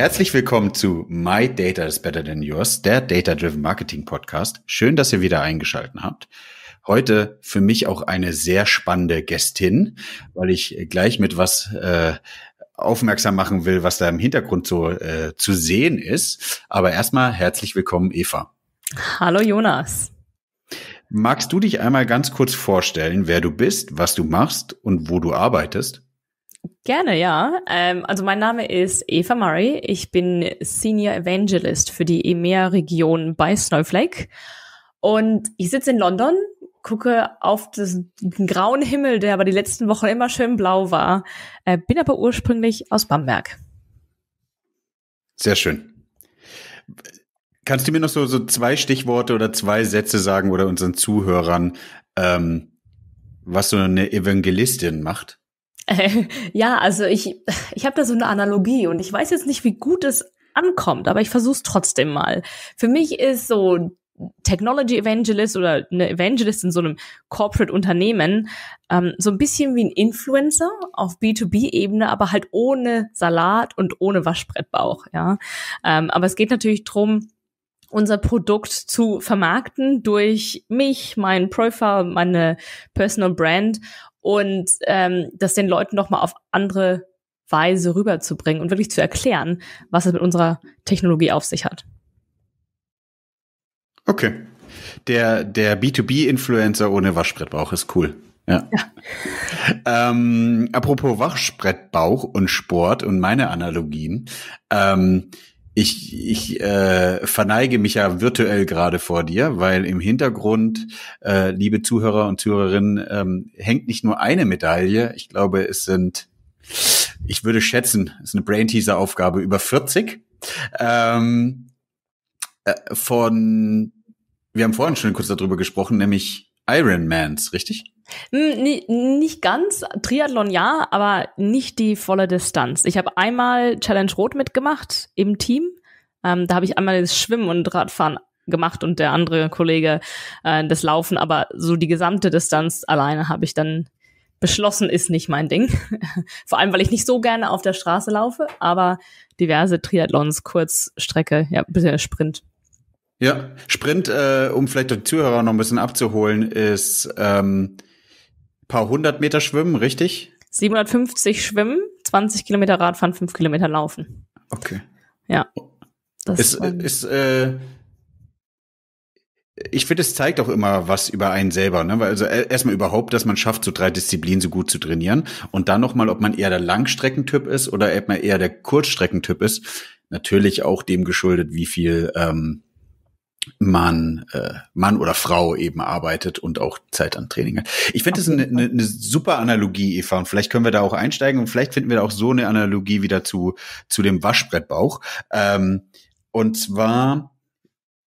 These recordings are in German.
Herzlich willkommen zu My Data is Better Than Yours, der Data Driven Marketing Podcast. Schön, dass ihr wieder eingeschalten habt. Heute für mich auch eine sehr spannende Gästin, weil ich gleich mit was äh, aufmerksam machen will, was da im Hintergrund so äh, zu sehen ist. Aber erstmal herzlich willkommen, Eva. Hallo Jonas. Magst du dich einmal ganz kurz vorstellen, wer du bist, was du machst und wo du arbeitest? Gerne, ja. Ähm, also mein Name ist Eva Murray. Ich bin Senior Evangelist für die EMEA-Region bei Snowflake. Und ich sitze in London, gucke auf den grauen Himmel, der aber die letzten Wochen immer schön blau war, äh, bin aber ursprünglich aus Bamberg. Sehr schön. Kannst du mir noch so, so zwei Stichworte oder zwei Sätze sagen oder unseren Zuhörern, ähm, was so eine Evangelistin macht? ja, also ich, ich habe da so eine Analogie und ich weiß jetzt nicht, wie gut es ankommt, aber ich versuche es trotzdem mal. Für mich ist so Technology Evangelist oder eine Evangelist in so einem Corporate Unternehmen ähm, so ein bisschen wie ein Influencer auf B2B-Ebene, aber halt ohne Salat und ohne Waschbrettbauch. Ja, ähm, aber es geht natürlich drum unser Produkt zu vermarkten durch mich, mein Profile, meine Personal Brand und ähm, das den Leuten nochmal auf andere Weise rüberzubringen und wirklich zu erklären, was es mit unserer Technologie auf sich hat. Okay. Der, der B2B-Influencer ohne Waschbrettbauch ist cool. Ja. ja. ähm, apropos Waschbrettbauch und Sport und meine Analogien. Ähm, ich, ich äh, verneige mich ja virtuell gerade vor dir, weil im Hintergrund, äh, liebe Zuhörer und Zuhörerinnen, ähm, hängt nicht nur eine Medaille. Ich glaube, es sind, ich würde schätzen, es ist eine Brain-Teaser-Aufgabe über 40. Ähm, äh, von, wir haben vorhin schon kurz darüber gesprochen, nämlich Iron Mans, richtig? Hm, nicht ganz. Triathlon ja, aber nicht die volle Distanz. Ich habe einmal Challenge Rot mitgemacht im Team. Ähm, da habe ich einmal das Schwimmen und Radfahren gemacht und der andere Kollege äh, das Laufen, aber so die gesamte Distanz alleine habe ich dann beschlossen, ist nicht mein Ding. Vor allem, weil ich nicht so gerne auf der Straße laufe, aber diverse Triathlons, Kurzstrecke, ja, bisschen Sprint. Ja, Sprint, äh, um vielleicht die Zuhörer noch ein bisschen abzuholen, ist ähm, paar hundert Meter schwimmen, richtig? 750 schwimmen, 20 Kilometer Radfahren, 5 Kilometer laufen. Okay. Ja. Das ist, ist äh, ich finde, es zeigt auch immer was über einen selber, ne? Weil also erstmal überhaupt, dass man schafft, so drei Disziplinen so gut zu trainieren und dann nochmal, ob man eher der Langstreckentyp ist oder ob man eher der Kurzstreckentyp ist. Natürlich auch dem geschuldet, wie viel ähm, man äh, Mann oder Frau eben arbeitet und auch Zeit an Training hat. Ich finde das eine, eine, eine super Analogie, Eva, und vielleicht können wir da auch einsteigen und vielleicht finden wir da auch so eine Analogie wieder zu, zu dem Waschbrettbauch. Ähm, und zwar,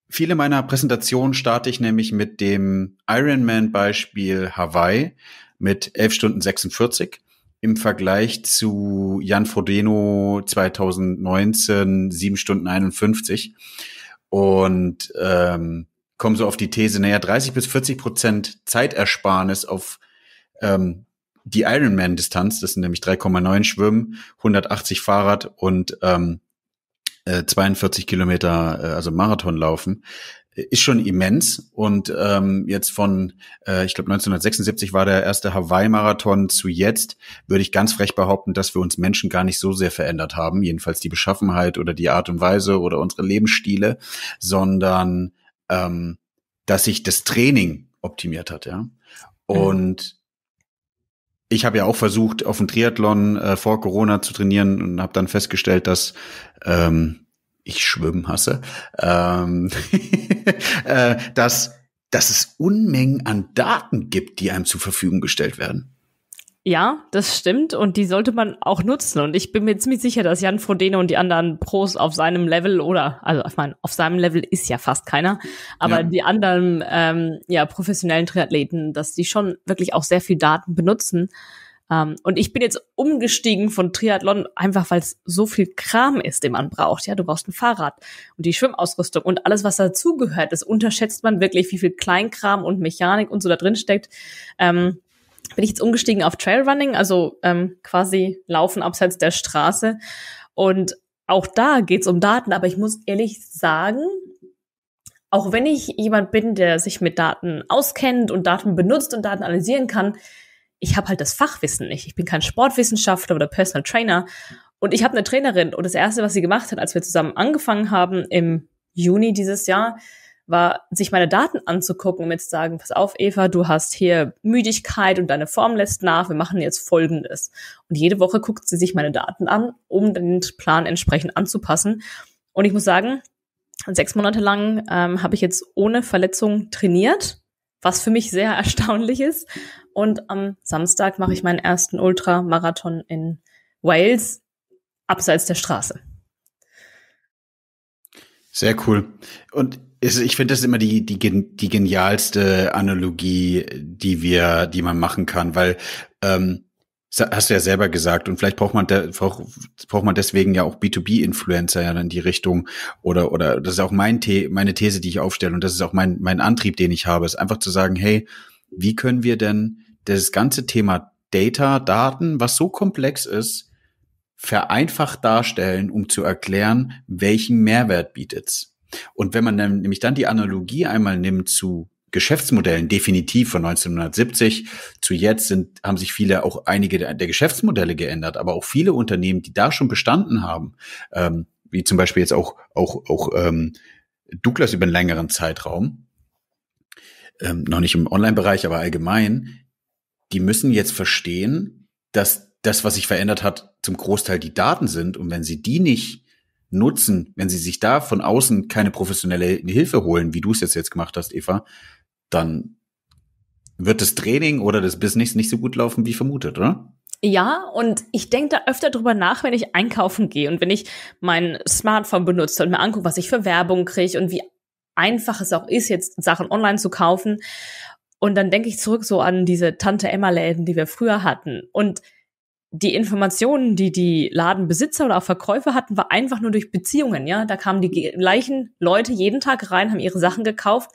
viele meiner Präsentationen starte ich nämlich mit dem Ironman-Beispiel Hawaii mit 11 Stunden 46 im Vergleich zu Jan Frodeno 2019 7 Stunden 51 und ähm, kommen so auf die These, naja, 30 bis 40 Prozent Zeitersparnis auf ähm, die Ironman-Distanz, das sind nämlich 3,9 Schwimmen, 180 Fahrrad und ähm, 42 äh, Kilometer, äh, also Marathon laufen, ist schon immens. Und ähm, jetzt von, äh, ich glaube, 1976 war der erste Hawaii-Marathon zu jetzt, würde ich ganz frech behaupten, dass wir uns Menschen gar nicht so sehr verändert haben, jedenfalls die Beschaffenheit oder die Art und Weise oder unsere Lebensstile, sondern ähm, dass sich das Training optimiert hat, ja. Mhm. Und mhm ich habe ja auch versucht, auf dem Triathlon äh, vor Corona zu trainieren und habe dann festgestellt, dass ähm, ich schwimmen hasse, ähm, äh, dass, dass es Unmengen an Daten gibt, die einem zur Verfügung gestellt werden. Ja, das stimmt und die sollte man auch nutzen. Und ich bin mir ziemlich sicher, dass Jan Frodeno und die anderen Pros auf seinem Level oder, also ich meine, auf seinem Level ist ja fast keiner, aber ja. die anderen ähm, ja, professionellen Triathleten, dass die schon wirklich auch sehr viel Daten benutzen um, ähm, und ich bin jetzt umgestiegen von Triathlon, einfach weil es so viel Kram ist, den man braucht. Ja, du brauchst ein Fahrrad und die Schwimmausrüstung und alles, was dazugehört. Das unterschätzt man wirklich, wie viel Kleinkram und Mechanik und so da drin steckt. Um, ähm, bin ich jetzt umgestiegen auf Trailrunning, also um, ähm, quasi Laufen abseits der Straße. Und auch da geht's um Daten, aber ich muss ehrlich sagen, auch wenn ich jemand bin, der sich mit Daten auskennt und Daten benutzt und Daten analysieren kann, ich habe halt das Fachwissen nicht. Ich bin kein Sportwissenschaftler oder Personal Trainer. Und ich habe eine Trainerin. Und das Erste, was sie gemacht hat, als wir zusammen angefangen haben im Juni dieses Jahr, war, sich meine Daten anzugucken und mir zu sagen, pass auf, Eva, du hast hier Müdigkeit und deine Form lässt nach, wir machen jetzt Folgendes. Und jede Woche guckt sie sich meine Daten an, um den Plan entsprechend anzupassen. Und ich muss sagen, sechs Monate lang ähm, habe ich jetzt ohne Verletzung trainiert, was für mich sehr erstaunlich ist, und am Samstag mache ich meinen ersten Ultramarathon in Wales, abseits der Straße. Sehr cool. Und ich finde das immer die, die, die genialste Analogie, die wir, die man machen kann, weil ähm, hast du ja selber gesagt und vielleicht braucht man da, braucht, braucht man deswegen ja auch B2B-Influencer ja in die Richtung oder oder das ist auch mein The meine These, die ich aufstelle und das ist auch mein mein Antrieb, den ich habe, ist einfach zu sagen, hey, wie können wir denn das ganze Thema Data, Daten, was so komplex ist, vereinfacht darstellen, um zu erklären, welchen Mehrwert bietet's. Und wenn man dann, nämlich dann die Analogie einmal nimmt zu Geschäftsmodellen, definitiv von 1970 zu jetzt sind, haben sich viele, auch einige der, der Geschäftsmodelle geändert, aber auch viele Unternehmen, die da schon bestanden haben, ähm, wie zum Beispiel jetzt auch, auch, auch ähm, Douglas über einen längeren Zeitraum, ähm, noch nicht im Online-Bereich, aber allgemein, die müssen jetzt verstehen, dass das, was sich verändert hat, zum Großteil die Daten sind. Und wenn sie die nicht nutzen, wenn sie sich da von außen keine professionelle Hilfe holen, wie du es jetzt, jetzt gemacht hast, Eva, dann wird das Training oder das Business nicht so gut laufen wie vermutet, oder? Ja, und ich denke da öfter drüber nach, wenn ich einkaufen gehe und wenn ich mein Smartphone benutze und mir angucke, was ich für Werbung kriege und wie einfach es auch ist, jetzt Sachen online zu kaufen. Und dann denke ich zurück so an diese Tante Emma-Läden, die wir früher hatten. Und die Informationen, die die Ladenbesitzer oder auch Verkäufer hatten, war einfach nur durch Beziehungen. Ja, da kamen die gleichen Leute jeden Tag rein, haben ihre Sachen gekauft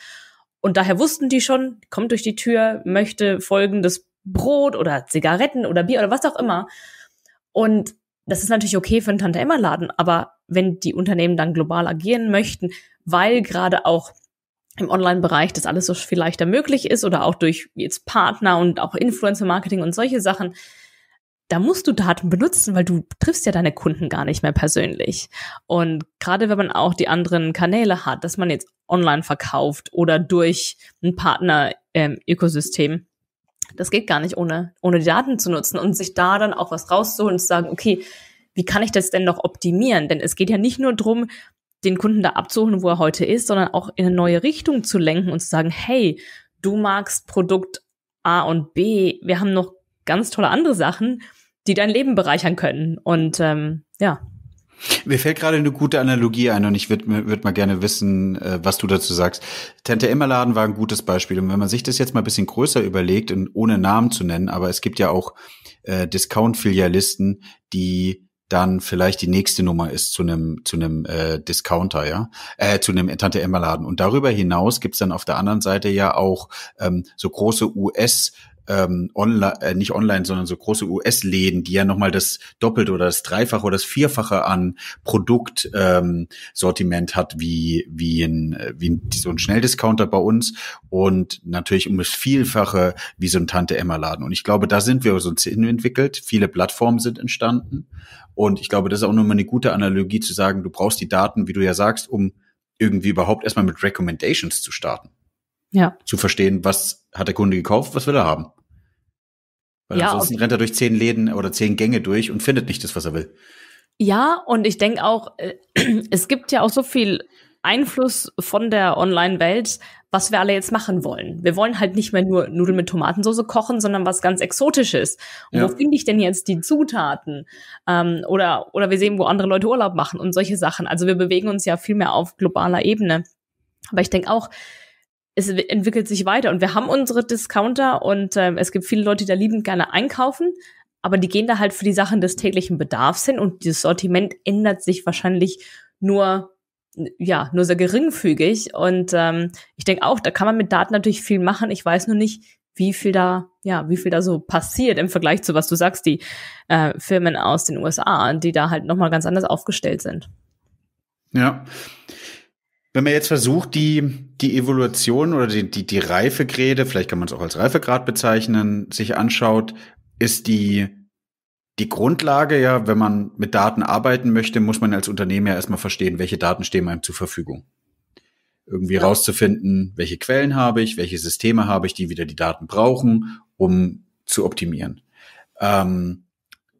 und daher wussten die schon, kommt durch die Tür, möchte folgendes Brot oder Zigaretten oder Bier oder was auch immer. Und das ist natürlich okay für einen Tante Emma Laden, aber wenn die Unternehmen dann global agieren möchten, weil gerade auch im Online-Bereich das alles so viel leichter möglich ist oder auch durch jetzt Partner und auch Influencer-Marketing und solche Sachen, da musst du Daten benutzen, weil du triffst ja deine Kunden gar nicht mehr persönlich. Und gerade wenn man auch die anderen Kanäle hat, dass man jetzt online verkauft oder durch ein Partner-Ökosystem, ähm, das geht gar nicht ohne, ohne die Daten zu nutzen und sich da dann auch was rauszuholen und zu sagen, okay, wie kann ich das denn noch optimieren? Denn es geht ja nicht nur darum, den Kunden da abzuholen, wo er heute ist, sondern auch in eine neue Richtung zu lenken und zu sagen, hey, du magst Produkt A und B, wir haben noch ganz tolle andere Sachen, die dein Leben bereichern können. Und ähm, ja. Mir fällt gerade eine gute Analogie ein und ich würde würd mal gerne wissen, äh, was du dazu sagst. Tante Emma war ein gutes Beispiel und wenn man sich das jetzt mal ein bisschen größer überlegt und ohne Namen zu nennen, aber es gibt ja auch äh, Discount-Filialisten, die dann vielleicht die nächste Nummer ist zu einem zu einem äh, Discounter, ja, äh, zu einem Tante Emma Laden. Und darüber hinaus gibt's dann auf der anderen Seite ja auch ähm, so große US ähm, online, äh, nicht online, sondern so große US-Läden, die ja nochmal das Doppelte oder das Dreifache oder das Vierfache an Produktsortiment ähm, hat, wie, wie, ein, äh, wie ein, so ein Schnelldiscounter bei uns und natürlich um das Vielfache wie so ein Tante-Emma-Laden. Und ich glaube, da sind wir so entwickelt, Viele Plattformen sind entstanden. Und ich glaube, das ist auch nochmal eine gute Analogie zu sagen, du brauchst die Daten, wie du ja sagst, um irgendwie überhaupt erstmal mit Recommendations zu starten. Ja. Zu verstehen, was hat der Kunde gekauft, was will er haben. Weil ja, ansonsten rennt er durch zehn Läden oder zehn Gänge durch und findet nicht das, was er will. Ja, und ich denke auch, äh, es gibt ja auch so viel Einfluss von der Online-Welt, was wir alle jetzt machen wollen. Wir wollen halt nicht mehr nur Nudeln mit Tomatensauce kochen, sondern was ganz Exotisches. Und ja. wo finde ich denn jetzt die Zutaten? Ähm, oder, oder wir sehen, wo andere Leute Urlaub machen und solche Sachen. Also wir bewegen uns ja viel mehr auf globaler Ebene. Aber ich denke auch, es entwickelt sich weiter und wir haben unsere Discounter und ähm, es gibt viele Leute, die da liebend gerne einkaufen, aber die gehen da halt für die Sachen des täglichen Bedarfs hin und das Sortiment ändert sich wahrscheinlich nur ja nur sehr geringfügig und ähm, ich denke auch, da kann man mit Daten natürlich viel machen. Ich weiß nur nicht, wie viel da ja wie viel da so passiert im Vergleich zu was du sagst, die äh, Firmen aus den USA, die da halt noch mal ganz anders aufgestellt sind. Ja. Wenn man jetzt versucht, die, die Evolution oder die, die, die Reifegrade, vielleicht kann man es auch als Reifegrad bezeichnen, sich anschaut, ist die, die Grundlage ja, wenn man mit Daten arbeiten möchte, muss man als Unternehmen ja erstmal verstehen, welche Daten stehen einem zur Verfügung. Irgendwie ja. rauszufinden, welche Quellen habe ich, welche Systeme habe ich, die wieder die Daten brauchen, um zu optimieren. Ähm,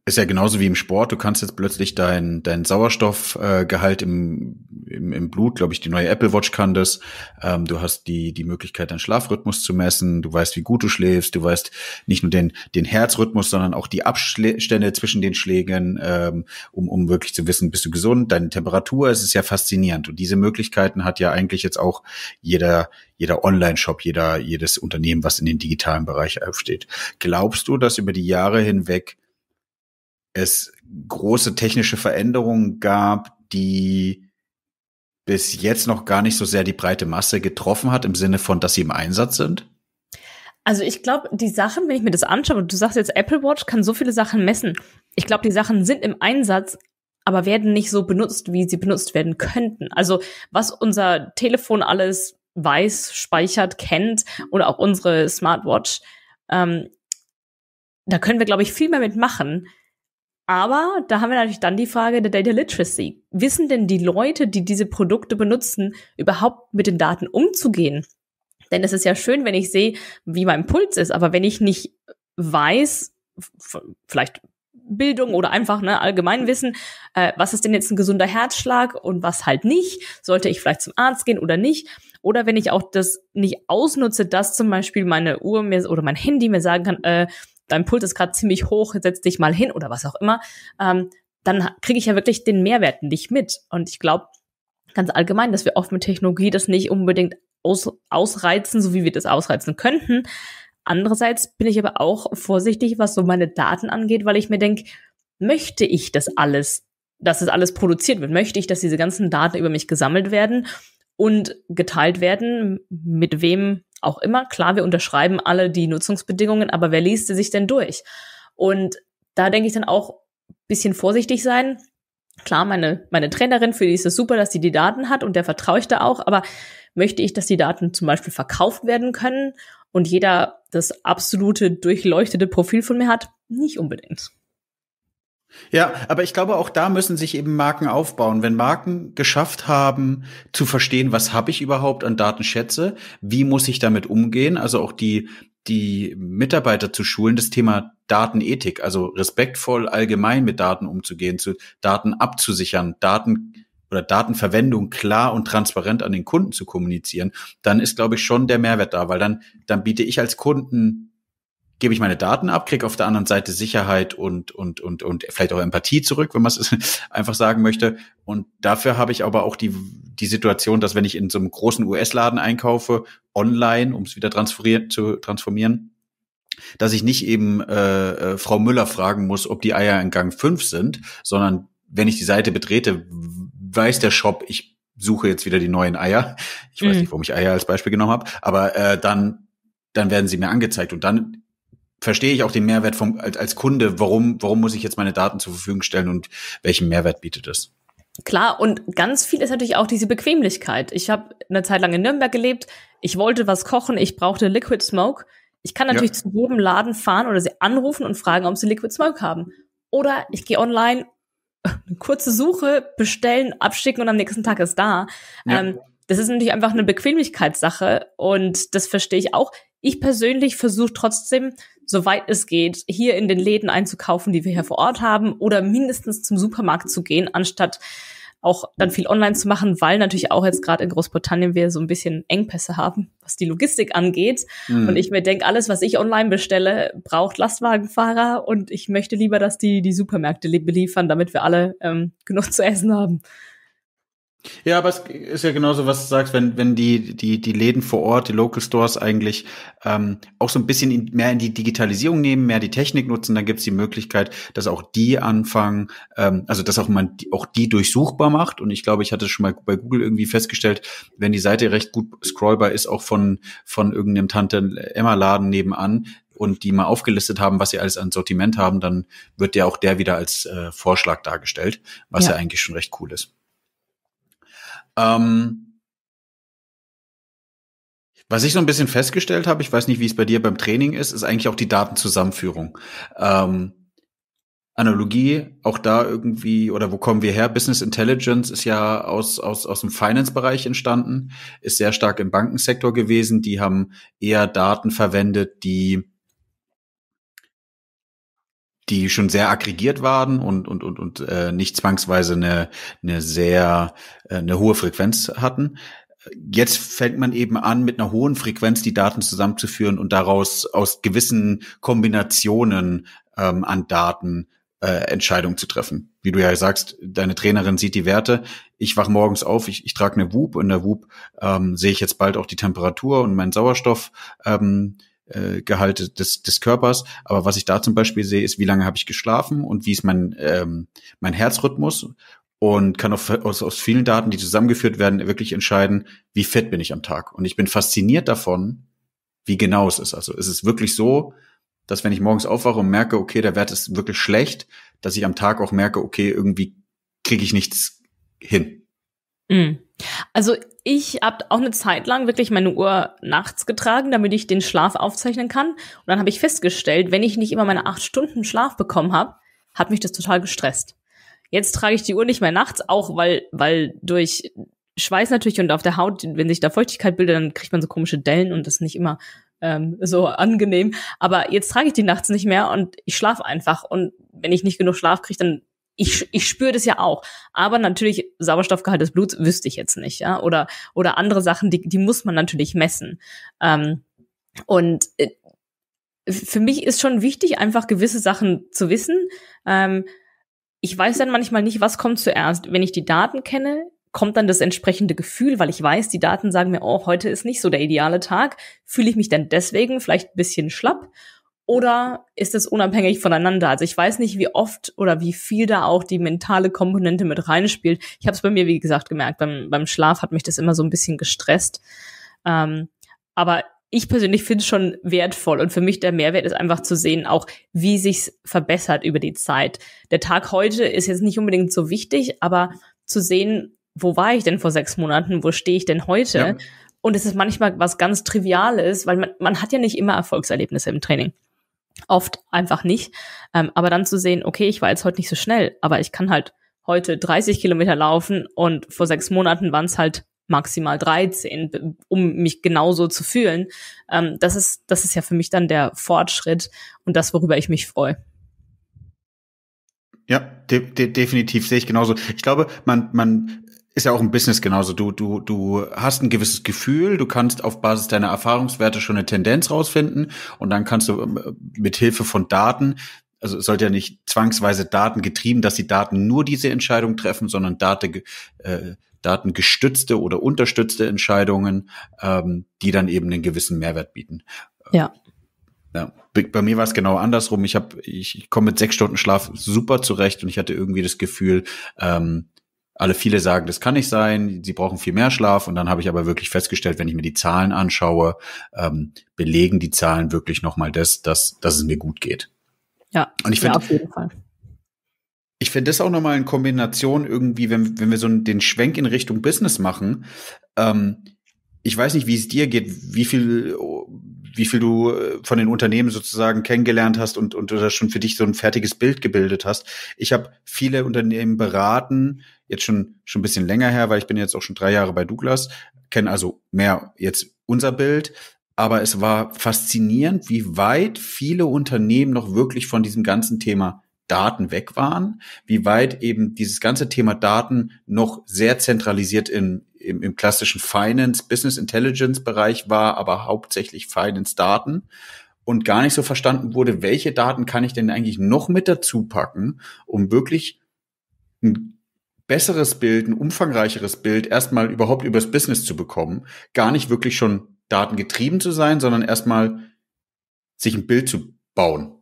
ist ja genauso wie im Sport. Du kannst jetzt plötzlich deinen dein Sauerstoffgehalt äh, im, im, im Blut, glaube ich, die neue Apple Watch kann das. Ähm, du hast die, die Möglichkeit, deinen Schlafrhythmus zu messen. Du weißt, wie gut du schläfst. Du weißt nicht nur den, den Herzrhythmus, sondern auch die Abstände zwischen den Schlägen, ähm, um, um wirklich zu wissen, bist du gesund, deine Temperatur. Es ist ja faszinierend. Und diese Möglichkeiten hat ja eigentlich jetzt auch jeder, jeder Online-Shop, jeder, jedes Unternehmen, was in den digitalen Bereich aufsteht. Glaubst du, dass über die Jahre hinweg es große technische Veränderungen gab, die bis jetzt noch gar nicht so sehr die breite Masse getroffen hat, im Sinne von, dass sie im Einsatz sind? Also ich glaube, die Sachen, wenn ich mir das anschaue, du sagst jetzt, Apple Watch kann so viele Sachen messen. Ich glaube, die Sachen sind im Einsatz, aber werden nicht so benutzt, wie sie benutzt werden könnten. Also was unser Telefon alles weiß, speichert, kennt oder auch unsere Smartwatch, ähm, da können wir, glaube ich, viel mehr mitmachen, aber da haben wir natürlich dann die Frage der Data Literacy. Wissen denn die Leute, die diese Produkte benutzen, überhaupt mit den Daten umzugehen? Denn es ist ja schön, wenn ich sehe, wie mein Puls ist, aber wenn ich nicht weiß, vielleicht Bildung oder einfach ne, Allgemeinwissen, äh, was ist denn jetzt ein gesunder Herzschlag und was halt nicht? Sollte ich vielleicht zum Arzt gehen oder nicht? Oder wenn ich auch das nicht ausnutze, dass zum Beispiel meine Uhr mir oder mein Handy mir sagen kann, äh, dein Puls ist gerade ziemlich hoch, setz dich mal hin oder was auch immer, ähm, dann kriege ich ja wirklich den Mehrwert nicht mit. Und ich glaube ganz allgemein, dass wir oft mit Technologie das nicht unbedingt aus, ausreizen, so wie wir das ausreizen könnten. Andererseits bin ich aber auch vorsichtig, was so meine Daten angeht, weil ich mir denke, möchte ich das alles, dass das alles produziert wird? Möchte ich, dass diese ganzen Daten über mich gesammelt werden und geteilt werden? Mit wem auch immer. Klar, wir unterschreiben alle die Nutzungsbedingungen, aber wer liest sie sich denn durch? Und da denke ich dann auch bisschen vorsichtig sein. Klar, meine, meine Trainerin, für die ist es super, dass sie die Daten hat und der vertraue ich da auch, aber möchte ich, dass die Daten zum Beispiel verkauft werden können und jeder das absolute durchleuchtete Profil von mir hat? Nicht unbedingt. Ja, aber ich glaube, auch da müssen sich eben Marken aufbauen. Wenn Marken geschafft haben, zu verstehen, was habe ich überhaupt an Datenschätze, wie muss ich damit umgehen, also auch die, die Mitarbeiter zu schulen, das Thema Datenethik, also respektvoll allgemein mit Daten umzugehen, zu Daten abzusichern, Daten oder Datenverwendung klar und transparent an den Kunden zu kommunizieren, dann ist, glaube ich, schon der Mehrwert da, weil dann, dann biete ich als Kunden gebe ich meine Daten ab, kriege auf der anderen Seite Sicherheit und, und, und, und vielleicht auch Empathie zurück, wenn man es einfach sagen möchte. Und dafür habe ich aber auch die, die Situation, dass wenn ich in so einem großen US-Laden einkaufe, online, um es wieder transferieren, zu transformieren, dass ich nicht eben äh, äh, Frau Müller fragen muss, ob die Eier in Gang 5 sind, sondern wenn ich die Seite betrete, weiß der Shop, ich suche jetzt wieder die neuen Eier. Ich mhm. weiß nicht, warum ich Eier als Beispiel genommen habe, aber äh, dann, dann werden sie mir angezeigt und dann verstehe ich auch den Mehrwert vom, als, als Kunde, warum, warum muss ich jetzt meine Daten zur Verfügung stellen und welchen Mehrwert bietet es? Klar, und ganz viel ist natürlich auch diese Bequemlichkeit. Ich habe eine Zeit lang in Nürnberg gelebt, ich wollte was kochen, ich brauchte Liquid Smoke. Ich kann natürlich ja. zu jedem Laden fahren oder sie anrufen und fragen, ob sie Liquid Smoke haben. Oder ich gehe online, eine kurze Suche, bestellen, abschicken und am nächsten Tag ist da. Ja. Ähm, das ist natürlich einfach eine Bequemlichkeitssache und das verstehe ich auch. Ich persönlich versuche trotzdem, soweit es geht, hier in den Läden einzukaufen, die wir hier vor Ort haben, oder mindestens zum Supermarkt zu gehen, anstatt auch dann viel online zu machen, weil natürlich auch jetzt gerade in Großbritannien wir so ein bisschen Engpässe haben, was die Logistik angeht. Mhm. Und ich mir denke, alles, was ich online bestelle, braucht Lastwagenfahrer und ich möchte lieber, dass die die Supermärkte beliefern, damit wir alle ähm, genug zu essen haben. Ja, aber es ist ja genauso, was du sagst, wenn, wenn die, die, die Läden vor Ort, die Local Stores eigentlich ähm, auch so ein bisschen in, mehr in die Digitalisierung nehmen, mehr die Technik nutzen, dann gibt's die Möglichkeit, dass auch die anfangen, ähm, also dass auch man die, auch die durchsuchbar macht. Und ich glaube, ich hatte schon mal bei Google irgendwie festgestellt, wenn die Seite recht gut scrollbar ist, auch von, von irgendeinem Tante-Emma-Laden nebenan, und die mal aufgelistet haben, was sie alles an Sortiment haben, dann wird ja auch der wieder als äh, Vorschlag dargestellt, was ja. ja eigentlich schon recht cool ist. Ähm, was ich so ein bisschen festgestellt habe, ich weiß nicht, wie es bei dir beim Training ist, ist eigentlich auch die Datenzusammenführung. Ähm, Analogie, auch da irgendwie, oder wo kommen wir her? Business Intelligence ist ja aus, aus, aus dem Finance-Bereich entstanden, ist sehr stark im Bankensektor gewesen. Die haben eher Daten verwendet, die die schon sehr aggregiert waren und und und und äh, nicht zwangsweise eine eine sehr äh, eine hohe Frequenz hatten. Jetzt fängt man eben an, mit einer hohen Frequenz die Daten zusammenzuführen und daraus aus gewissen Kombinationen ähm, an Daten äh, Entscheidungen zu treffen. Wie du ja sagst, deine Trainerin sieht die Werte. Ich wach morgens auf, ich, ich trage eine und In der Wub ähm, sehe ich jetzt bald auch die Temperatur und meinen Sauerstoff. Ähm, äh, Gehalte des, des Körpers. Aber was ich da zum Beispiel sehe, ist, wie lange habe ich geschlafen und wie ist mein, ähm, mein Herzrhythmus und kann auf, aus, aus vielen Daten, die zusammengeführt werden, wirklich entscheiden, wie fit bin ich am Tag. Und ich bin fasziniert davon, wie genau es ist. Also es wirklich so, dass wenn ich morgens aufwache und merke, okay, der Wert ist wirklich schlecht, dass ich am Tag auch merke, okay, irgendwie kriege ich nichts hin. Mm. Also ich habe auch eine Zeit lang wirklich meine Uhr nachts getragen, damit ich den Schlaf aufzeichnen kann. Und dann habe ich festgestellt, wenn ich nicht immer meine acht Stunden Schlaf bekommen habe, hat mich das total gestresst. Jetzt trage ich die Uhr nicht mehr nachts, auch weil, weil durch Schweiß natürlich und auf der Haut, wenn sich da Feuchtigkeit bildet, dann kriegt man so komische Dellen und das ist nicht immer ähm, so angenehm. Aber jetzt trage ich die nachts nicht mehr und ich schlafe einfach. Und wenn ich nicht genug Schlaf kriege, dann ich, ich spüre das ja auch. Aber natürlich, Sauerstoffgehalt des Bluts wüsste ich jetzt nicht, ja. Oder, oder andere Sachen, die, die muss man natürlich messen. Ähm, und äh, für mich ist schon wichtig, einfach gewisse Sachen zu wissen. Ähm, ich weiß dann manchmal nicht, was kommt zuerst. Wenn ich die Daten kenne, kommt dann das entsprechende Gefühl, weil ich weiß, die Daten sagen mir, oh, heute ist nicht so der ideale Tag. Fühle ich mich dann deswegen vielleicht ein bisschen schlapp? Oder ist es unabhängig voneinander? Also ich weiß nicht, wie oft oder wie viel da auch die mentale Komponente mit reinspielt. Ich habe es bei mir, wie gesagt, gemerkt. Beim, beim Schlaf hat mich das immer so ein bisschen gestresst. Ähm, aber ich persönlich finde es schon wertvoll und für mich der Mehrwert ist einfach zu sehen, auch wie sich's verbessert über die Zeit. Der Tag heute ist jetzt nicht unbedingt so wichtig, aber zu sehen, wo war ich denn vor sechs Monaten, wo stehe ich denn heute? Ja. Und es ist manchmal was ganz Triviales, weil man, man hat ja nicht immer Erfolgserlebnisse im Training. Oft einfach nicht. Ähm, aber dann zu sehen, okay, ich war jetzt heute nicht so schnell, aber ich kann halt heute 30 Kilometer laufen und vor sechs Monaten waren es halt maximal 13, um mich genauso zu fühlen. Ähm, das, ist, das ist ja für mich dann der Fortschritt und das, worüber ich mich freue. Ja, de de definitiv sehe ich genauso. Ich glaube, man, man ist ja auch im Business genauso. Du, du, du hast ein gewisses Gefühl, du kannst auf Basis deiner Erfahrungswerte schon eine Tendenz rausfinden und dann kannst du ähm, mit Hilfe von Daten, also sollte ja nicht zwangsweise Daten getrieben, dass die Daten nur diese Entscheidung treffen, sondern Daten, äh, datengestützte oder unterstützte Entscheidungen, ähm, die dann eben einen gewissen Mehrwert bieten. Äh, ja. Ja, bei mir war es genau andersrum. Ich habe, ich, ich komme mit sechs Stunden Schlaf super zurecht und ich hatte irgendwie das Gefühl, ähm, alle viele sagen, das kann nicht sein, sie brauchen viel mehr Schlaf. Und dann habe ich aber wirklich festgestellt, wenn ich mir die Zahlen anschaue, ähm, belegen die Zahlen wirklich nochmal das, dass, dass es mir gut geht. Ja, und ich ja, finde auf jeden Fall. Ich finde das auch nochmal in Kombination irgendwie, wenn, wenn wir so den Schwenk in Richtung Business machen. Ähm, ich weiß nicht, wie es dir geht, wie viel wie viel du äh, von den Unternehmen sozusagen kennengelernt hast und, und du da schon für dich so ein fertiges Bild gebildet hast. Ich habe viele Unternehmen beraten, jetzt schon, schon ein bisschen länger her, weil ich bin jetzt auch schon drei Jahre bei Douglas, kenne also mehr jetzt unser Bild. Aber es war faszinierend, wie weit viele Unternehmen noch wirklich von diesem ganzen Thema Daten weg waren, wie weit eben dieses ganze Thema Daten noch sehr zentralisiert in, im, im klassischen Finance, Business Intelligence Bereich war, aber hauptsächlich Finance Daten und gar nicht so verstanden wurde, welche Daten kann ich denn eigentlich noch mit dazu packen, um wirklich ein besseres Bild, ein umfangreicheres Bild erstmal überhaupt übers Business zu bekommen, gar nicht wirklich schon datengetrieben zu sein, sondern erstmal sich ein Bild zu bauen.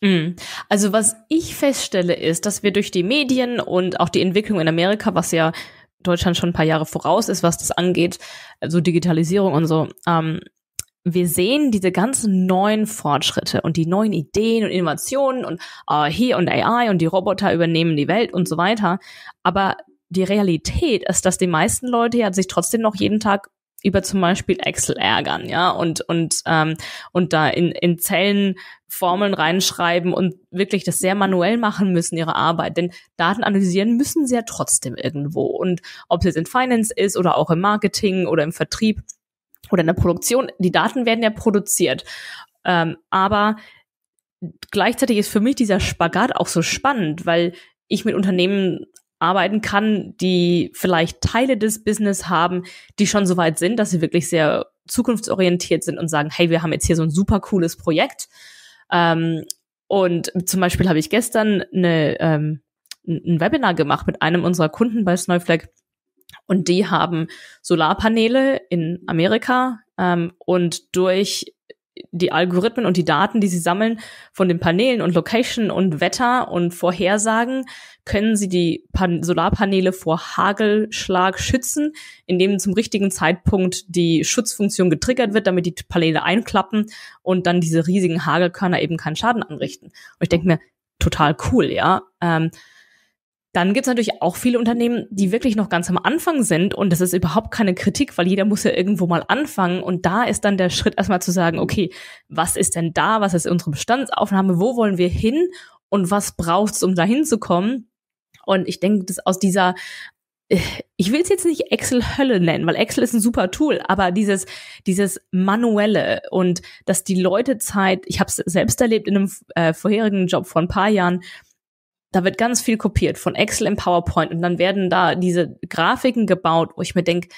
Mhm. Also was ich feststelle ist, dass wir durch die Medien und auch die Entwicklung in Amerika, was ja Deutschland schon ein paar Jahre voraus ist, was das angeht, also Digitalisierung und so. Ähm, wir sehen diese ganzen neuen Fortschritte und die neuen Ideen und Innovationen und äh, hier und AI und die Roboter übernehmen die Welt und so weiter. Aber die Realität ist, dass die meisten Leute ja sich trotzdem noch jeden Tag über zum Beispiel Excel ärgern, ja, und und ähm, und da in in Zellen Formeln reinschreiben und wirklich das sehr manuell machen müssen ihre Arbeit, denn Daten analysieren müssen sie ja trotzdem irgendwo und ob es jetzt in Finance ist oder auch im Marketing oder im Vertrieb oder in der Produktion, die Daten werden ja produziert, ähm, aber gleichzeitig ist für mich dieser Spagat auch so spannend, weil ich mit Unternehmen arbeiten kann, die vielleicht Teile des Business haben, die schon so weit sind, dass sie wirklich sehr zukunftsorientiert sind und sagen, hey, wir haben jetzt hier so ein super cooles Projekt. Ähm, und zum Beispiel habe ich gestern eine, ähm, ein Webinar gemacht mit einem unserer Kunden bei Snowflake und die haben Solarpaneele in Amerika ähm, und durch die Algorithmen und die Daten, die sie sammeln von den Paneelen und Location und Wetter und Vorhersagen, können sie die Pan Solarpaneele vor Hagelschlag schützen, indem zum richtigen Zeitpunkt die Schutzfunktion getriggert wird, damit die Paneele einklappen und dann diese riesigen Hagelkörner eben keinen Schaden anrichten. Und ich denke mir, total cool, ja. Ähm, dann gibt es natürlich auch viele Unternehmen, die wirklich noch ganz am Anfang sind und das ist überhaupt keine Kritik, weil jeder muss ja irgendwo mal anfangen und da ist dann der Schritt erstmal zu sagen, okay, was ist denn da, was ist unsere Bestandsaufnahme, wo wollen wir hin und was braucht es, um da hinzukommen? Und ich denke, dass aus dieser, äh, ich will es jetzt nicht Excel-Hölle nennen, weil Excel ist ein super Tool, aber dieses, dieses manuelle und dass die Leute Zeit, ich habe es selbst erlebt in einem äh, vorherigen Job vor ein paar Jahren, da wird ganz viel kopiert von Excel in PowerPoint und dann werden da diese Grafiken gebaut, wo ich mir denke,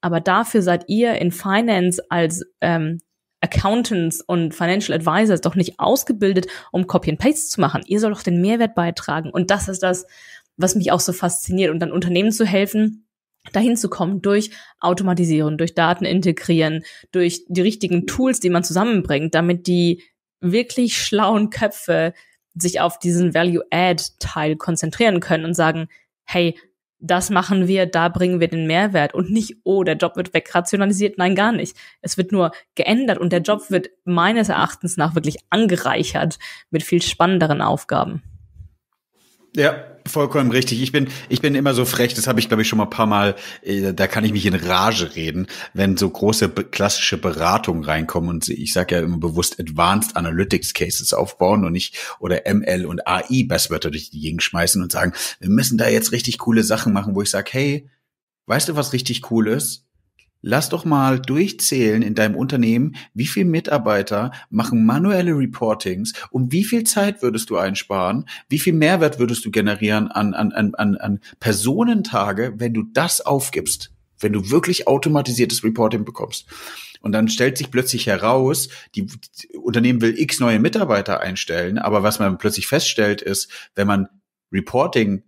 aber dafür seid ihr in Finance als ähm, Accountants und Financial Advisors doch nicht ausgebildet, um Copy and Paste zu machen. Ihr sollt doch den Mehrwert beitragen. Und das ist das, was mich auch so fasziniert und dann Unternehmen zu helfen, dahin zu kommen durch Automatisieren, durch Daten integrieren, durch die richtigen Tools, die man zusammenbringt, damit die wirklich schlauen Köpfe sich auf diesen Value-Add-Teil konzentrieren können und sagen, hey, das machen wir, da bringen wir den Mehrwert und nicht, oh, der Job wird wegrationalisiert. Nein, gar nicht. Es wird nur geändert und der Job wird meines Erachtens nach wirklich angereichert mit viel spannenderen Aufgaben. Ja, Vollkommen richtig. Ich bin, ich bin immer so frech, das habe ich, glaube ich, schon mal ein paar Mal, äh, da kann ich mich in Rage reden, wenn so große klassische Beratungen reinkommen und ich sage ja immer bewusst Advanced Analytics Cases aufbauen und nicht oder ML und AI Bestwörter durch die Gegend schmeißen und sagen, wir müssen da jetzt richtig coole Sachen machen, wo ich sage, hey, weißt du, was richtig cool ist? Lass doch mal durchzählen in deinem Unternehmen, wie viele Mitarbeiter machen manuelle Reportings und wie viel Zeit würdest du einsparen, wie viel Mehrwert würdest du generieren an, an, an, an, Personentage, wenn du das aufgibst, wenn du wirklich automatisiertes Reporting bekommst. Und dann stellt sich plötzlich heraus, die, die Unternehmen will x neue Mitarbeiter einstellen, aber was man plötzlich feststellt ist, wenn man Reporting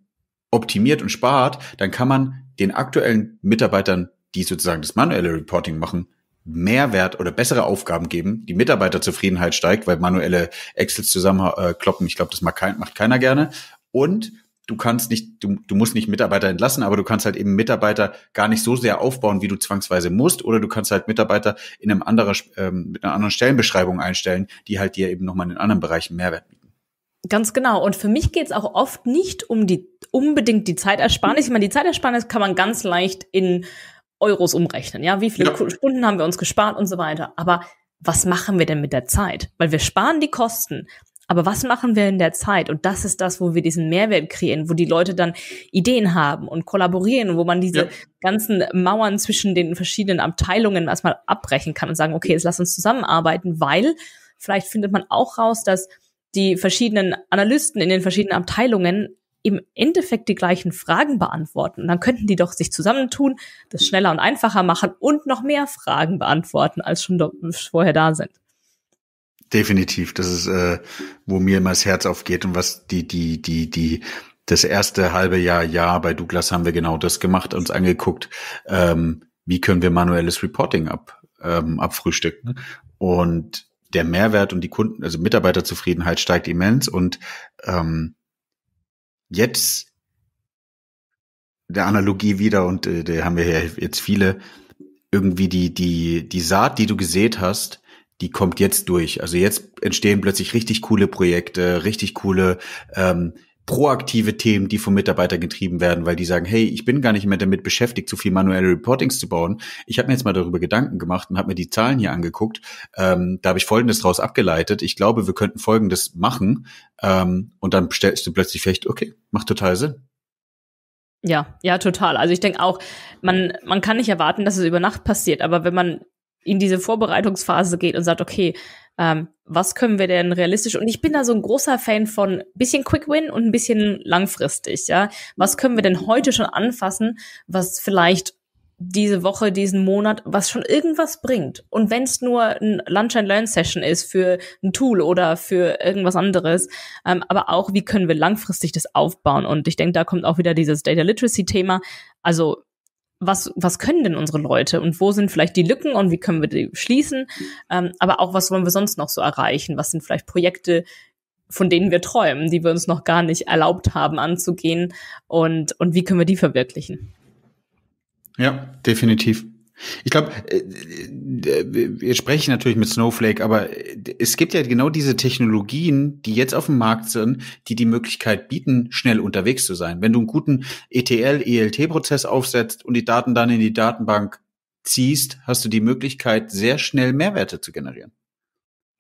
optimiert und spart, dann kann man den aktuellen Mitarbeitern die sozusagen das manuelle Reporting machen, Mehrwert oder bessere Aufgaben geben, die Mitarbeiterzufriedenheit steigt, weil manuelle Excels zusammenkloppen, äh, ich glaube, das macht, kein, macht keiner gerne. Und du kannst nicht, du, du musst nicht Mitarbeiter entlassen, aber du kannst halt eben Mitarbeiter gar nicht so sehr aufbauen, wie du zwangsweise musst, oder du kannst halt Mitarbeiter in einem anderen, ähm, mit einer anderen Stellenbeschreibung einstellen, die halt dir eben nochmal in anderen Bereichen Mehrwert bieten. Ganz genau. Und für mich geht's auch oft nicht um die unbedingt die Zeitersparnis. Ich meine, die Zeitersparnis kann man ganz leicht in Euros umrechnen. Ja, wie viele ja. Stunden haben wir uns gespart und so weiter. Aber was machen wir denn mit der Zeit? Weil wir sparen die Kosten. Aber was machen wir in der Zeit? Und das ist das, wo wir diesen Mehrwert kreieren, wo die Leute dann Ideen haben und kollaborieren, wo man diese ja. ganzen Mauern zwischen den verschiedenen Abteilungen erstmal abbrechen kann und sagen, okay, jetzt lass uns zusammenarbeiten, weil vielleicht findet man auch raus, dass die verschiedenen Analysten in den verschiedenen Abteilungen im Endeffekt die gleichen Fragen beantworten. Und dann könnten die doch sich zusammentun, das schneller und einfacher machen und noch mehr Fragen beantworten, als schon vorher da sind. Definitiv, das ist, äh, wo mir immer das Herz aufgeht und was die, die, die, die, das erste halbe Jahr, ja, bei Douglas haben wir genau das gemacht, uns angeguckt, ähm, wie können wir manuelles Reporting ab, ähm, abfrühstücken. Und der Mehrwert und die Kunden, also Mitarbeiterzufriedenheit steigt immens und ähm, jetzt der Analogie wieder und äh, der haben wir ja jetzt viele irgendwie die die die Saat, die du gesät hast, die kommt jetzt durch. Also jetzt entstehen plötzlich richtig coole Projekte, richtig coole ähm, proaktive Themen, die vom Mitarbeiter getrieben werden, weil die sagen, hey, ich bin gar nicht mehr damit beschäftigt, zu viel manuelle Reportings zu bauen. Ich habe mir jetzt mal darüber Gedanken gemacht und habe mir die Zahlen hier angeguckt. Ähm, da habe ich Folgendes daraus abgeleitet. Ich glaube, wir könnten Folgendes machen. Ähm, und dann stellst du plötzlich vielleicht, okay, macht total Sinn. Ja, ja, total. Also ich denke auch, man, man kann nicht erwarten, dass es über Nacht passiert, aber wenn man in diese Vorbereitungsphase geht und sagt, okay, ähm, was können wir denn realistisch? Und ich bin da so ein großer Fan von bisschen Quick Win und ein bisschen langfristig, ja. Was können wir denn heute schon anfassen, was vielleicht diese Woche, diesen Monat, was schon irgendwas bringt. Und wenn es nur ein Lunch and Learn Session ist für ein Tool oder für irgendwas anderes, ähm, aber auch, wie können wir langfristig das aufbauen? Und ich denke, da kommt auch wieder dieses Data Literacy Thema. Also was, was können denn unsere Leute und wo sind vielleicht die Lücken und wie können wir die schließen? Ähm, aber auch, was wollen wir sonst noch so erreichen? Was sind vielleicht Projekte, von denen wir träumen, die wir uns noch gar nicht erlaubt haben anzugehen und, und wie können wir die verwirklichen? Ja, definitiv. Ich glaube, äh, wir sprechen natürlich mit Snowflake, aber es gibt ja genau diese Technologien, die jetzt auf dem Markt sind, die die Möglichkeit bieten, schnell unterwegs zu sein. Wenn du einen guten ETL, ELT-Prozess aufsetzt und die Daten dann in die Datenbank ziehst, hast du die Möglichkeit, sehr schnell Mehrwerte zu generieren.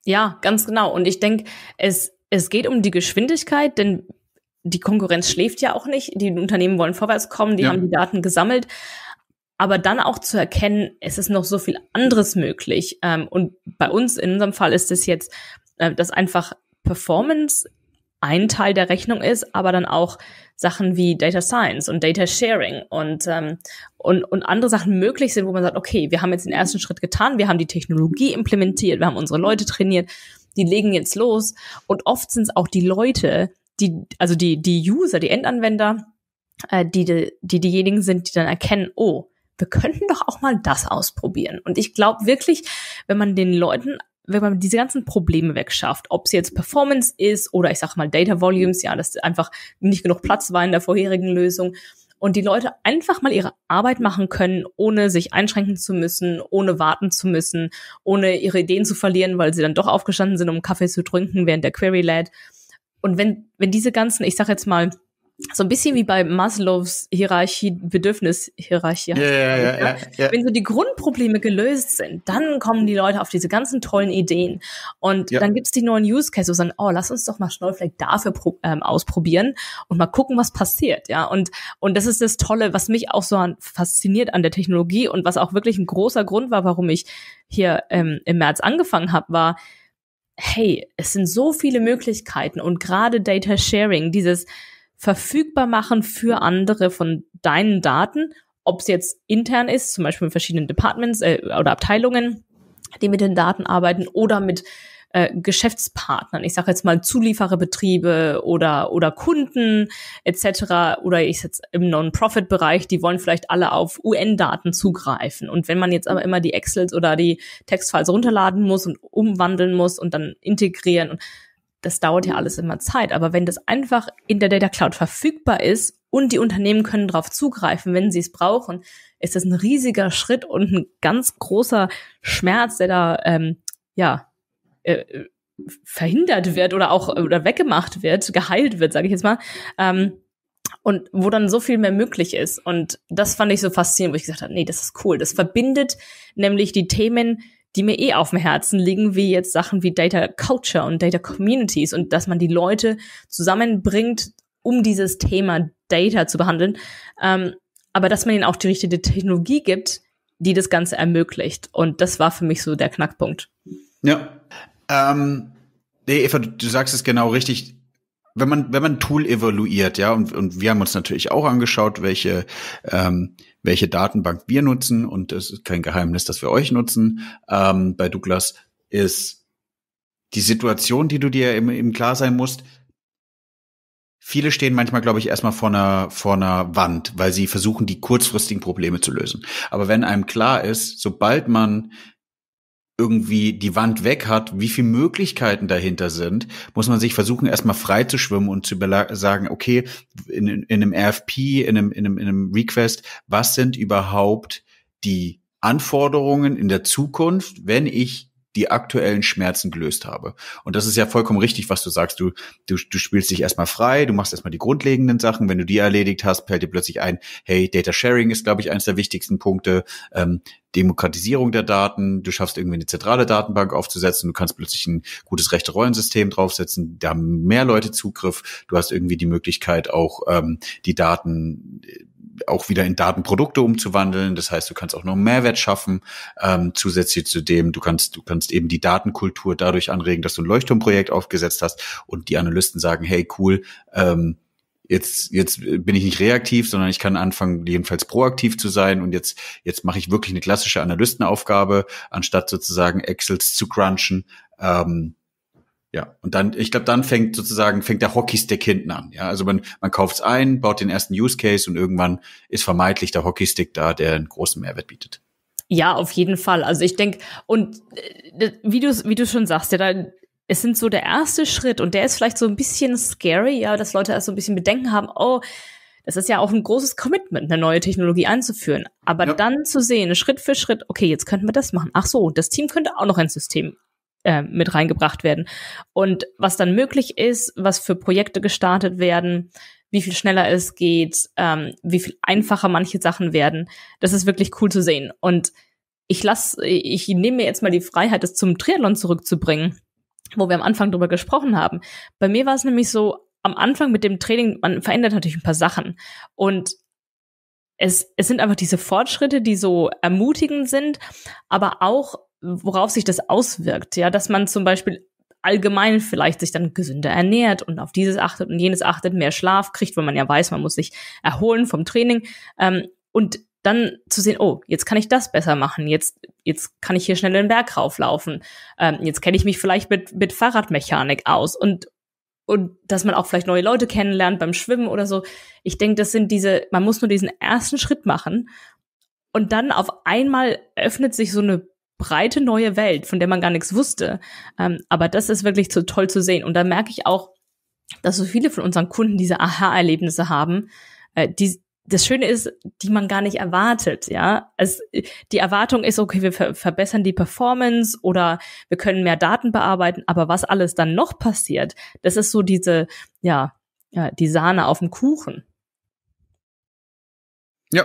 Ja, ganz genau. Und ich denke, es, es geht um die Geschwindigkeit, denn die Konkurrenz schläft ja auch nicht. Die Unternehmen wollen vorwärts kommen, die ja. haben die Daten gesammelt aber dann auch zu erkennen, es ist noch so viel anderes möglich. Ähm, und bei uns in unserem Fall ist es jetzt, äh, dass einfach Performance ein Teil der Rechnung ist, aber dann auch Sachen wie Data Science und Data Sharing und, ähm, und, und andere Sachen möglich sind, wo man sagt, okay, wir haben jetzt den ersten Schritt getan, wir haben die Technologie implementiert, wir haben unsere Leute trainiert, die legen jetzt los. Und oft sind es auch die Leute, die, also die, die User, die Endanwender, äh, die, die, die diejenigen sind, die dann erkennen, oh, wir könnten doch auch mal das ausprobieren. Und ich glaube wirklich, wenn man den Leuten wenn man diese ganzen Probleme wegschafft, ob es jetzt Performance ist oder ich sag mal Data Volumes, ja, dass einfach nicht genug Platz war in der vorherigen Lösung und die Leute einfach mal ihre Arbeit machen können, ohne sich einschränken zu müssen, ohne warten zu müssen, ohne ihre Ideen zu verlieren, weil sie dann doch aufgestanden sind, um Kaffee zu trinken während der Query lädt. Und wenn wenn diese ganzen, ich sag jetzt mal so ein bisschen wie bei Maslows Hierarchie, Bedürfnishierarchie. Ja, ja, ja, ja, Wenn so die Grundprobleme gelöst sind, dann kommen die Leute auf diese ganzen tollen Ideen. Und ja. dann gibt's die neuen Use Cases, wo sagen, oh, lass uns doch mal Snowflake dafür ähm, ausprobieren und mal gucken, was passiert. Ja, und, und das ist das Tolle, was mich auch so an, fasziniert an der Technologie und was auch wirklich ein großer Grund war, warum ich hier ähm, im März angefangen habe, war, hey, es sind so viele Möglichkeiten und gerade Data Sharing, dieses verfügbar machen für mhm. andere von deinen Daten, ob es jetzt intern ist, zum Beispiel mit verschiedenen Departments äh, oder Abteilungen, die mit den Daten arbeiten oder mit äh, Geschäftspartnern, ich sage jetzt mal Zuliefererbetriebe oder oder Kunden etc. oder ich jetzt im Non-Profit-Bereich, die wollen vielleicht alle auf UN-Daten zugreifen und wenn man jetzt aber immer die Excels oder die Textfiles runterladen muss und umwandeln muss und dann integrieren und das dauert ja alles immer Zeit. Aber wenn das einfach in der Data Cloud verfügbar ist und die Unternehmen können darauf zugreifen, wenn sie es brauchen, ist das ein riesiger Schritt und ein ganz großer Schmerz, der da ähm, ja äh, verhindert wird oder auch oder weggemacht wird, geheilt wird, sage ich jetzt mal. Ähm, und wo dann so viel mehr möglich ist. Und das fand ich so faszinierend, wo ich gesagt habe, nee, das ist cool. Das verbindet nämlich die Themen, die mir eh auf dem Herzen liegen, wie jetzt Sachen wie Data Culture und Data Communities und dass man die Leute zusammenbringt, um dieses Thema Data zu behandeln. Ähm, aber dass man ihnen auch die richtige Technologie gibt, die das Ganze ermöglicht. Und das war für mich so der Knackpunkt. Ja. Ähm, nee, Eva, du sagst es genau richtig wenn man, wenn man Tool evaluiert, ja, und, und wir haben uns natürlich auch angeschaut, welche, ähm, welche Datenbank wir nutzen, und es ist kein Geheimnis, dass wir euch nutzen, ähm, bei Douglas, ist die Situation, die du dir im, im Klar sein musst, Viele stehen manchmal, glaube ich, erstmal vor einer, vor einer Wand, weil sie versuchen, die kurzfristigen Probleme zu lösen. Aber wenn einem klar ist, sobald man irgendwie die Wand weg hat, wie viele Möglichkeiten dahinter sind, muss man sich versuchen, erstmal frei zu schwimmen und zu sagen, okay, in, in einem RFP, in einem, in, einem, in einem Request, was sind überhaupt die Anforderungen in der Zukunft, wenn ich die aktuellen Schmerzen gelöst habe. Und das ist ja vollkommen richtig, was du sagst. Du, du, du spielst dich erstmal frei, du machst erstmal die grundlegenden Sachen. Wenn du die erledigt hast, fällt dir plötzlich ein, hey, Data Sharing ist, glaube ich, eines der wichtigsten Punkte. Ähm, Demokratisierung der Daten, du schaffst irgendwie eine zentrale Datenbank aufzusetzen, du kannst plötzlich ein gutes rechte Rollensystem draufsetzen, da haben mehr Leute Zugriff, du hast irgendwie die Möglichkeit auch ähm, die Daten äh, auch wieder in Datenprodukte umzuwandeln. Das heißt, du kannst auch noch einen Mehrwert schaffen. Ähm, zusätzlich zu dem, du kannst, du kannst eben die Datenkultur dadurch anregen, dass du ein Leuchtturmprojekt aufgesetzt hast und die Analysten sagen, hey, cool, ähm, jetzt jetzt bin ich nicht reaktiv, sondern ich kann anfangen jedenfalls proaktiv zu sein und jetzt jetzt mache ich wirklich eine klassische Analystenaufgabe anstatt sozusagen Excels zu crunchen. Ähm, ja, und dann, ich glaube, dann fängt sozusagen, fängt der Hockeystick hinten an. Ja, also man, man kauft es ein, baut den ersten Use Case und irgendwann ist vermeintlich der Hockeystick da, der einen großen Mehrwert bietet. Ja, auf jeden Fall. Also ich denke, und äh, wie du, wie du schon sagst, ja, da, es sind so der erste Schritt und der ist vielleicht so ein bisschen scary, ja, dass Leute erst so ein bisschen Bedenken haben, oh, das ist ja auch ein großes Commitment, eine neue Technologie einzuführen. Aber ja. dann zu sehen, Schritt für Schritt, okay, jetzt könnten wir das machen. Ach so, das Team könnte auch noch ein System äh, mit reingebracht werden. Und was dann möglich ist, was für Projekte gestartet werden, wie viel schneller es geht, ähm, wie viel einfacher manche Sachen werden, das ist wirklich cool zu sehen. Und ich lasse, ich nehme mir jetzt mal die Freiheit, es zum Triathlon zurückzubringen, wo wir am Anfang drüber gesprochen haben. Bei mir war es nämlich so, am Anfang mit dem Training, man verändert natürlich ein paar Sachen. Und es, es sind einfach diese Fortschritte, die so ermutigend sind, aber auch worauf sich das auswirkt, ja, dass man zum Beispiel allgemein vielleicht sich dann gesünder ernährt und auf dieses achtet und jenes achtet, mehr Schlaf kriegt, weil man ja weiß, man muss sich erholen vom Training ähm, und dann zu sehen, oh, jetzt kann ich das besser machen, jetzt, jetzt kann ich hier schnell den Berg rauflaufen, ähm, jetzt kenne ich mich vielleicht mit, mit Fahrradmechanik aus und, und dass man auch vielleicht neue Leute kennenlernt beim Schwimmen oder so. Ich denke, das sind diese, man muss nur diesen ersten Schritt machen und dann auf einmal öffnet sich so eine breite neue Welt, von der man gar nichts wusste. Ähm, aber das ist wirklich so toll zu sehen. Und da merke ich auch, dass so viele von unseren Kunden diese Aha-Erlebnisse haben, äh, die, das Schöne ist, die man gar nicht erwartet, ja. Also die Erwartung ist, okay, wir ver verbessern die Performance oder wir können mehr Daten bearbeiten, aber was alles dann noch passiert, das ist so diese, ja, ja die Sahne auf dem Kuchen. Ja,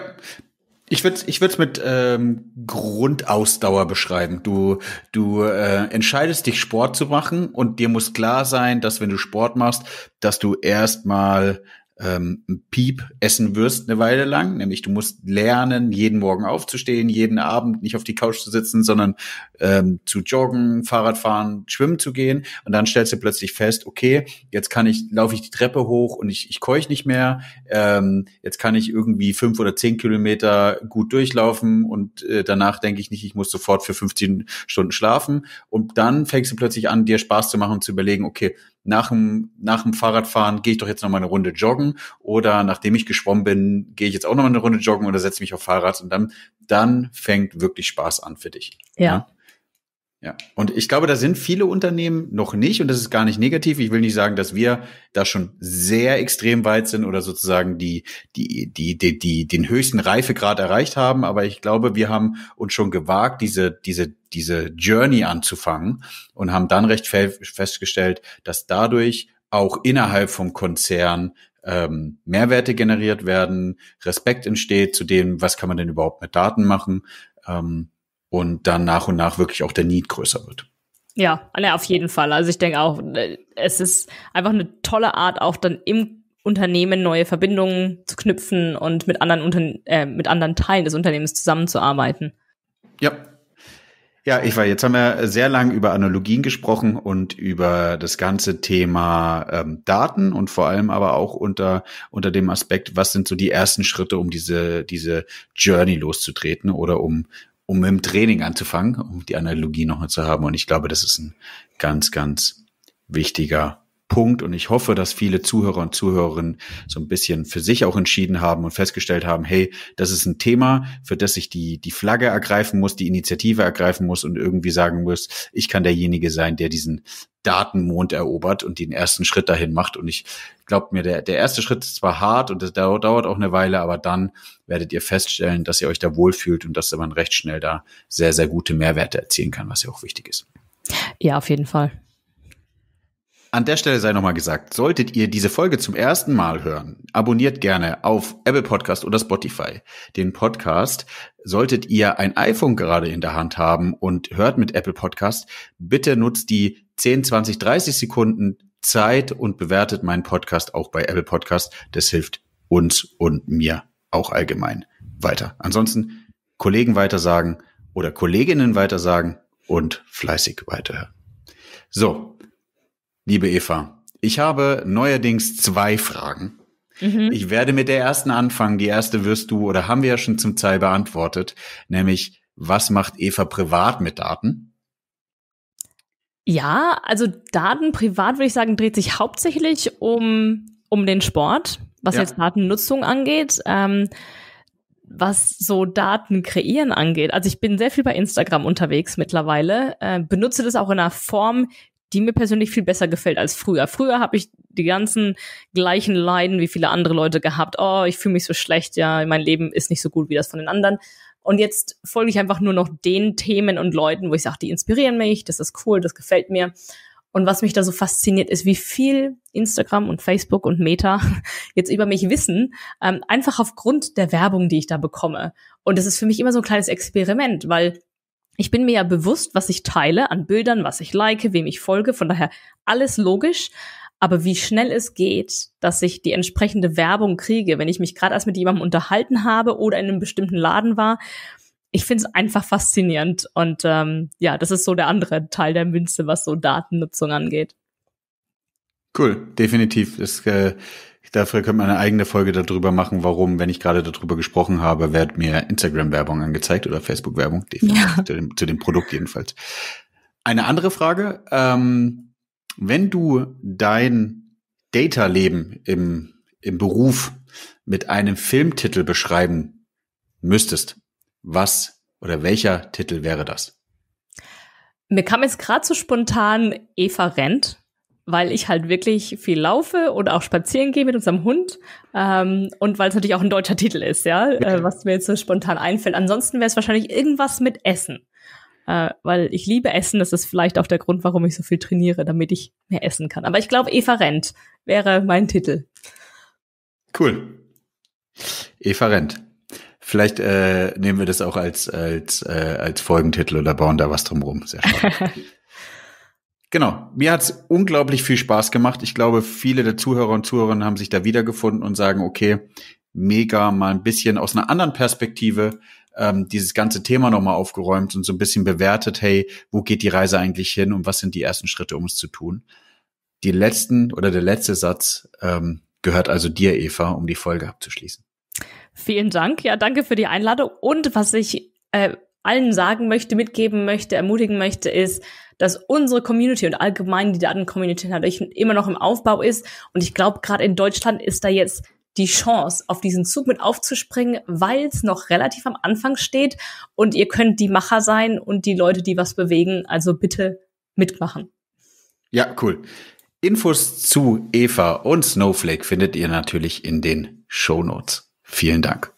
ich würde ich würd's mit ähm, Grundausdauer beschreiben. Du, du äh, entscheidest dich, Sport zu machen und dir muss klar sein, dass wenn du Sport machst, dass du erstmal ähm, Piep essen wirst eine Weile lang. Nämlich du musst lernen, jeden Morgen aufzustehen, jeden Abend nicht auf die Couch zu sitzen, sondern ähm, zu joggen, Fahrrad fahren, schwimmen zu gehen. Und dann stellst du plötzlich fest, okay, jetzt kann ich, laufe ich die Treppe hoch und ich, ich keuch nicht mehr. Ähm, jetzt kann ich irgendwie fünf oder zehn Kilometer gut durchlaufen und äh, danach denke ich nicht, ich muss sofort für 15 Stunden schlafen. Und dann fängst du plötzlich an, dir Spaß zu machen und zu überlegen, okay, nach dem, nach dem Fahrradfahren gehe ich doch jetzt noch mal eine Runde joggen oder nachdem ich geschwommen bin, gehe ich jetzt auch noch mal eine Runde joggen oder setze mich auf Fahrrad und dann, dann fängt wirklich Spaß an für dich. Ja. ja? Ne? Ja, und ich glaube, da sind viele Unternehmen noch nicht und das ist gar nicht negativ. Ich will nicht sagen, dass wir da schon sehr extrem weit sind oder sozusagen die, die, die, die, die den höchsten Reifegrad erreicht haben, aber ich glaube, wir haben uns schon gewagt, diese, diese, diese Journey anzufangen und haben dann recht festgestellt, dass dadurch auch innerhalb vom Konzern ähm, Mehrwerte generiert werden, Respekt entsteht zu dem, was kann man denn überhaupt mit Daten machen. Ähm, und dann nach und nach wirklich auch der Need größer wird. Ja, na, ne, auf jeden Fall. Also ich denke auch, äh, es ist einfach eine tolle Art, auch dann im Unternehmen neue Verbindungen zu knüpfen und mit anderen, Unterne äh, mit anderen Teilen des Unternehmens zusammenzuarbeiten. Ja, ja, ich war. Jetzt haben wir sehr lange über Analogien gesprochen und über das ganze Thema ähm, Daten und vor allem aber auch unter unter dem Aspekt, was sind so die ersten Schritte, um diese diese Journey loszutreten oder um um im Training anzufangen, um die Analogie nochmal zu haben. Und ich glaube, das ist ein ganz, ganz wichtiger Punkt. Und ich hoffe, dass viele Zuhörer und Zuhörerinnen so ein bisschen für sich auch entschieden haben und festgestellt haben, hey, das ist ein Thema, für das ich die, die Flagge ergreifen muss, die Initiative ergreifen muss und irgendwie sagen muss, ich kann derjenige sein, der diesen Datenmond erobert und den ersten Schritt dahin macht. Und ich glaube mir, der, der erste Schritt ist zwar hart und das dauert, dauert auch eine Weile, aber dann werdet ihr feststellen, dass ihr euch da wohlfühlt und dass man recht schnell da sehr, sehr gute Mehrwerte erzielen kann, was ja auch wichtig ist. Ja, auf jeden Fall. An der Stelle sei nochmal gesagt, solltet ihr diese Folge zum ersten Mal hören, abonniert gerne auf Apple Podcast oder Spotify den Podcast. Solltet ihr ein iPhone gerade in der Hand haben und hört mit Apple Podcast, bitte nutzt die 10, 20, 30 Sekunden Zeit und bewertet meinen Podcast auch bei Apple Podcast. Das hilft uns und mir auch allgemein weiter. Ansonsten Kollegen weitersagen oder Kolleginnen weitersagen und fleißig weiterhören. So, Liebe Eva, ich habe neuerdings zwei Fragen. Mhm. Ich werde mit der ersten anfangen. Die erste wirst du oder haben wir ja schon zum Teil beantwortet, nämlich was macht Eva privat mit Daten? Ja, also Daten privat würde ich sagen, dreht sich hauptsächlich um, um den Sport, was ja. jetzt Datennutzung angeht. Ähm, was so Daten kreieren angeht. Also ich bin sehr viel bei Instagram unterwegs mittlerweile, äh, benutze das auch in einer Form, die mir persönlich viel besser gefällt als früher. Früher habe ich die ganzen gleichen Leiden wie viele andere Leute gehabt. Oh, ich fühle mich so schlecht, ja, mein Leben ist nicht so gut wie das von den anderen. Und jetzt folge ich einfach nur noch den Themen und Leuten, wo ich sage, die inspirieren mich, das ist cool, das gefällt mir. Und was mich da so fasziniert, ist, wie viel Instagram und Facebook und Meta jetzt über mich wissen, ähm, einfach aufgrund der Werbung, die ich da bekomme. Und das ist für mich immer so ein kleines Experiment, weil ich bin mir ja bewusst, was ich teile an Bildern, was ich like, wem ich folge, von daher alles logisch. Aber wie schnell es geht, dass ich die entsprechende Werbung kriege, wenn ich mich gerade erst mit jemandem unterhalten habe oder in einem bestimmten Laden war, ich finde es einfach faszinierend. Und ähm, ja, das ist so der andere Teil der Münze, was so Datennutzung angeht. Cool, definitiv. Das äh, Dafür könnte man eine eigene Folge darüber machen, warum, wenn ich gerade darüber gesprochen habe, wird mir Instagram-Werbung angezeigt oder Facebook-Werbung, definitiv ja. zu, dem, zu, dem, Produkt jedenfalls. Eine andere Frage, ähm, wenn du dein Data-Leben im, im Beruf mit einem Filmtitel beschreiben müsstest, was oder welcher Titel wäre das? Mir kam jetzt gerade so spontan Eva Rent weil ich halt wirklich viel laufe und auch spazieren gehe mit unserem Hund ähm, und weil es natürlich auch ein deutscher Titel ist, ja, äh, was mir jetzt so spontan einfällt. Ansonsten wäre es wahrscheinlich irgendwas mit Essen, äh, weil ich liebe Essen. Das ist vielleicht auch der Grund, warum ich so viel trainiere, damit ich mehr essen kann. Aber ich glaube, Eva Rent wäre mein Titel. Cool. Eva Rent. Vielleicht äh, nehmen wir das auch als als äh, als Folgentitel oder bauen da was drum rum. Sehr spannend. Genau. Mir hat es unglaublich viel Spaß gemacht. Ich glaube, viele der Zuhörer und Zuhörerinnen haben sich da wiedergefunden und sagen, okay, mega, mal ein bisschen aus einer anderen Perspektive ähm, dieses ganze Thema nochmal aufgeräumt und so ein bisschen bewertet, hey, wo geht die Reise eigentlich hin und was sind die ersten Schritte, um es zu tun? Die letzten oder der letzte Satz ähm, gehört also dir, Eva, um die Folge abzuschließen. Vielen Dank. Ja, danke für die Einladung. Und was ich äh, allen sagen möchte, mitgeben möchte, ermutigen möchte, ist, dass unsere Community und allgemein die Daten-Community natürlich immer noch im Aufbau ist. Und ich glaube, gerade in Deutschland ist da jetzt die Chance, auf diesen Zug mit aufzuspringen, weil es noch relativ am Anfang steht und ihr könnt die Macher sein und die Leute, die was bewegen. Also bitte mitmachen. Ja, cool. Infos zu Eva und Snowflake findet ihr natürlich in den Show Notes. Vielen Dank.